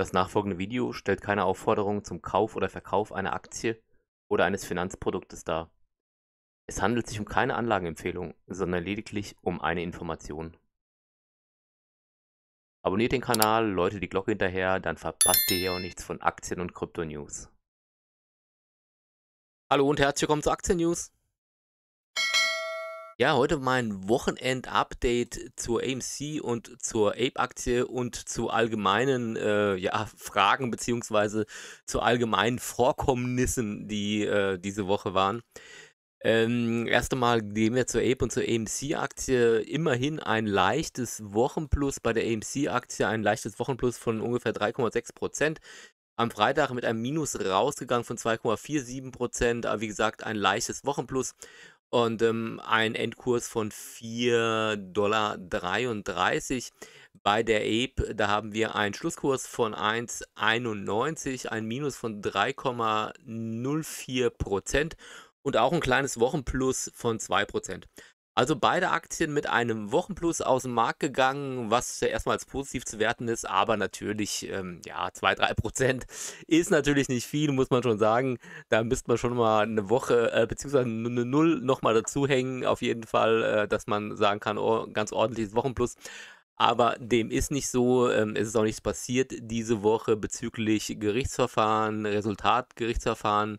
Das nachfolgende Video stellt keine Aufforderung zum Kauf oder Verkauf einer Aktie oder eines Finanzproduktes dar. Es handelt sich um keine Anlageempfehlung, sondern lediglich um eine Information. Abonniert den Kanal, läutet die Glocke hinterher, dann verpasst ihr hier auch nichts von Aktien und Krypto-News. Hallo und herzlich willkommen zu Aktien-News. Ja, heute mein Wochenend-Update zur AMC und zur Ape-Aktie und zu allgemeinen äh, ja, Fragen bzw. zu allgemeinen Vorkommnissen, die äh, diese Woche waren. Ähm, erst einmal gehen wir zur Ape und zur AMC-Aktie. Immerhin ein leichtes Wochenplus bei der AMC-Aktie, ein leichtes Wochenplus von ungefähr 3,6 Prozent am Freitag mit einem Minus rausgegangen von 2,47 Prozent. Wie gesagt, ein leichtes Wochenplus und ähm, ein Endkurs von 4,33 Dollar. Bei der EBE, da haben wir einen Schlusskurs von 1,91, ein Minus von 3,04 Prozent und auch ein kleines Wochenplus von 2 Prozent. Also beide Aktien mit einem Wochenplus aus dem Markt gegangen, was ja erstmal als positiv zu werten ist, aber natürlich, ähm, ja, 2-3% ist natürlich nicht viel, muss man schon sagen. Da müsste man schon mal eine Woche, äh, beziehungsweise eine Null nochmal dazu hängen, auf jeden Fall, äh, dass man sagen kann, oh, ganz ordentliches Wochenplus. Aber dem ist nicht so. Ähm, es ist auch nichts passiert diese Woche bezüglich Gerichtsverfahren, Resultatgerichtsverfahren. Gerichtsverfahren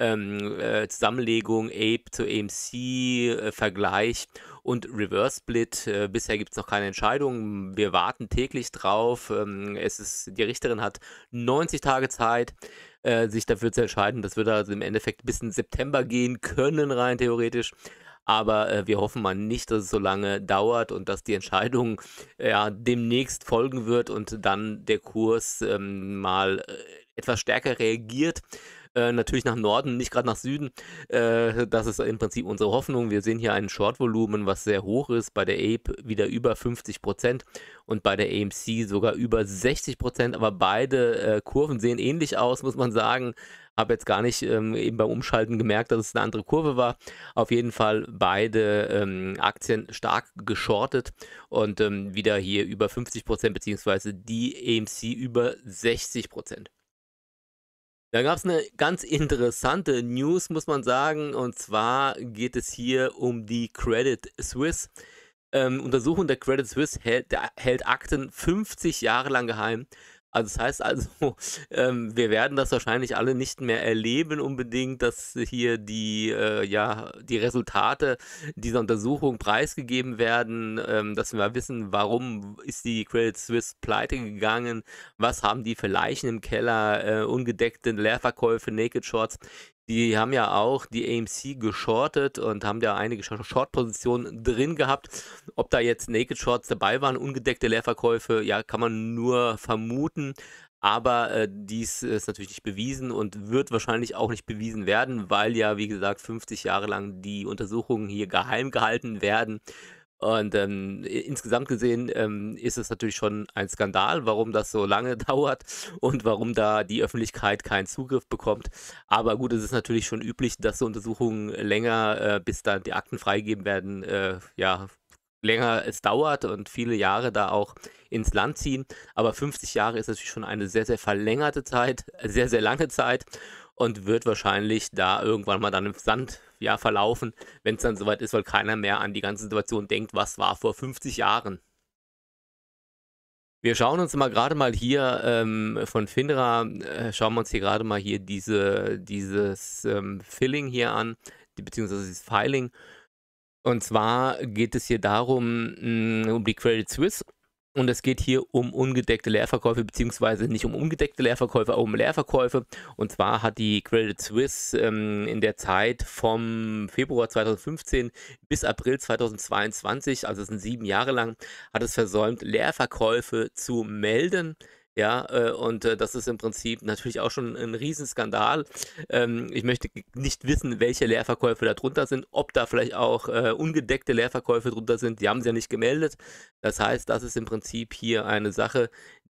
ähm, äh, Zusammenlegung Ape zu AMC-Vergleich äh, und Reverse Split. Äh, bisher gibt es noch keine Entscheidung. Wir warten täglich drauf. Ähm, es ist, die Richterin hat 90 Tage Zeit, äh, sich dafür zu entscheiden. Das würde also im Endeffekt bis in September gehen können, rein theoretisch. Aber äh, wir hoffen mal nicht, dass es so lange dauert und dass die Entscheidung ja, demnächst folgen wird und dann der Kurs ähm, mal etwas stärker reagiert äh, natürlich nach Norden, nicht gerade nach Süden. Äh, das ist im Prinzip unsere Hoffnung. Wir sehen hier ein Short-Volumen, was sehr hoch ist, bei der Ape wieder über 50 Prozent und bei der AMC sogar über 60 Prozent. Aber beide äh, Kurven sehen ähnlich aus, muss man sagen. Habe jetzt gar nicht ähm, eben beim Umschalten gemerkt, dass es eine andere Kurve war. Auf jeden Fall beide ähm, Aktien stark geschortet und ähm, wieder hier über 50 Prozent, beziehungsweise die AMC über 60 Prozent. Da gab es eine ganz interessante News, muss man sagen. Und zwar geht es hier um die Credit Suisse. Ähm, Untersuchung der Credit Suisse hält, hält Akten 50 Jahre lang geheim. Also das heißt also, ähm, wir werden das wahrscheinlich alle nicht mehr erleben unbedingt, dass hier die, äh, ja, die Resultate dieser Untersuchung preisgegeben werden, ähm, dass wir wissen, warum ist die Credit Suisse pleite gegangen, was haben die für Leichen im Keller, äh, ungedeckte Leerverkäufe, Naked Shorts. Die haben ja auch die AMC geschortet und haben da einige Short-Positionen drin gehabt. Ob da jetzt Naked Shorts dabei waren, ungedeckte Leerverkäufe, ja, kann man nur vermuten. Aber äh, dies ist natürlich nicht bewiesen und wird wahrscheinlich auch nicht bewiesen werden, weil ja, wie gesagt, 50 Jahre lang die Untersuchungen hier geheim gehalten werden. Und ähm, insgesamt gesehen ähm, ist es natürlich schon ein Skandal, warum das so lange dauert und warum da die Öffentlichkeit keinen Zugriff bekommt. Aber gut, es ist natürlich schon üblich, dass so Untersuchungen länger, äh, bis dann die Akten freigegeben werden, äh, ja, länger es dauert und viele Jahre da auch ins Land ziehen. Aber 50 Jahre ist natürlich schon eine sehr, sehr verlängerte Zeit, äh, sehr, sehr lange Zeit und wird wahrscheinlich da irgendwann mal dann im Sand ja, verlaufen, wenn es dann soweit ist, weil keiner mehr an die ganze Situation denkt, was war vor 50 Jahren. Wir schauen uns mal gerade mal hier ähm, von Finra, äh, schauen wir uns hier gerade mal hier diese, dieses ähm, Filling hier an, die, beziehungsweise dieses Filing. Und zwar geht es hier darum, mh, mm, um die Credit Suisse und es geht hier um ungedeckte Leerverkäufe, beziehungsweise nicht um ungedeckte Leerverkäufe, aber um Leerverkäufe. Und zwar hat die Credit Suisse ähm, in der Zeit vom Februar 2015 bis April 2022, also es sind sieben Jahre lang, hat es versäumt, Leerverkäufe zu melden. Ja, äh, und äh, das ist im Prinzip natürlich auch schon ein Riesenskandal. Ähm, ich möchte nicht wissen, welche Leerverkäufe da drunter sind, ob da vielleicht auch äh, ungedeckte Leerverkäufe drunter sind. Die haben sie ja nicht gemeldet. Das heißt, das ist im Prinzip hier eine Sache,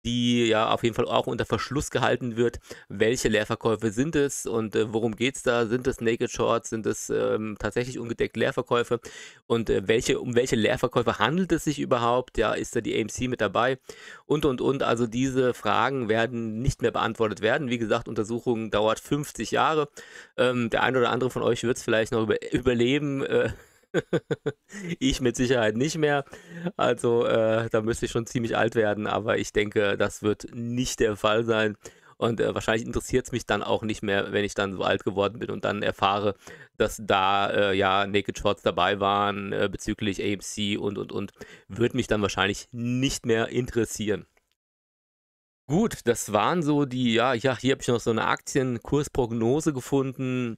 die ja auf jeden Fall auch unter Verschluss gehalten wird. Welche Leerverkäufe sind es und äh, worum geht es da? Sind es Naked Shorts? Sind es ähm, tatsächlich ungedeckte Leerverkäufe? Und äh, welche, um welche Leerverkäufe handelt es sich überhaupt? Ja, ist da die AMC mit dabei? Und, und, und. Also diese Fragen werden nicht mehr beantwortet werden. Wie gesagt, Untersuchung dauert 50 Jahre. Ähm, der eine oder andere von euch wird es vielleicht noch über überleben. Äh, ich mit Sicherheit nicht mehr. Also äh, da müsste ich schon ziemlich alt werden, aber ich denke, das wird nicht der Fall sein. Und äh, wahrscheinlich interessiert es mich dann auch nicht mehr, wenn ich dann so alt geworden bin und dann erfahre, dass da äh, ja Naked Shorts dabei waren äh, bezüglich AMC und und und. Wird mich dann wahrscheinlich nicht mehr interessieren. Gut, das waren so die, ja, ja hier habe ich noch so eine Aktienkursprognose gefunden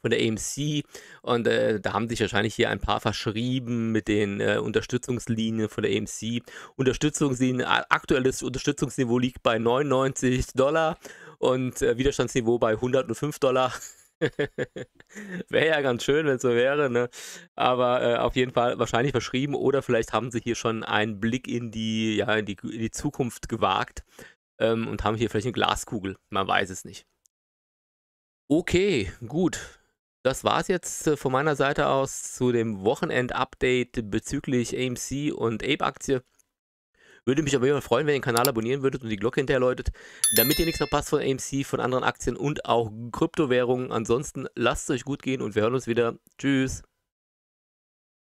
von der AMC und äh, da haben sich wahrscheinlich hier ein paar verschrieben mit den äh, Unterstützungslinien von der AMC. Unterstützungslinien, aktuelles Unterstützungsniveau liegt bei 99 Dollar und äh, Widerstandsniveau bei 105 Dollar. wäre ja ganz schön, wenn es so wäre, ne? Aber äh, auf jeden Fall wahrscheinlich verschrieben oder vielleicht haben sie hier schon einen Blick in die, ja, in die, in die Zukunft gewagt ähm, und haben hier vielleicht eine Glaskugel. Man weiß es nicht. Okay, gut. Das war es jetzt äh, von meiner Seite aus zu dem Wochenend-Update bezüglich AMC und Ape-Aktie. Würde mich aber immer freuen, wenn ihr den Kanal abonnieren würdet und die Glocke hinterherläutet, damit ihr nichts verpasst von AMC, von anderen Aktien und auch Kryptowährungen. Ansonsten lasst es euch gut gehen und wir hören uns wieder. Tschüss.